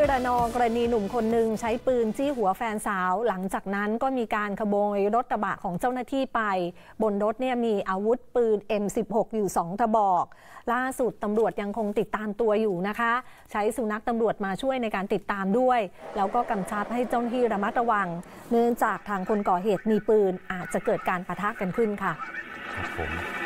ที่ระนองกรณีหนุ่มคนหนึ่งใช้ปืนจี้หัวแฟนสาว หลังจากนั้นก็มีการขโมยรถกระบะของเจ้าหน้าที่ไป บนรถเนี่ยมีอาวุธปืน M16 อยู่2กระบอก ล่าสุดตำรวจยังคงติดตามตัวอยู่นะคะ ใช้สุนัขตำรวจมาช่วยในการติดตามด้วย แล้วก็กำชับให้เจ้าหน้าที่ระมัดระวัง เนื่องจากทางคนก่อเหตุมีปืนอาจจะเกิดการประทะกันขึ้นค่ะครับผม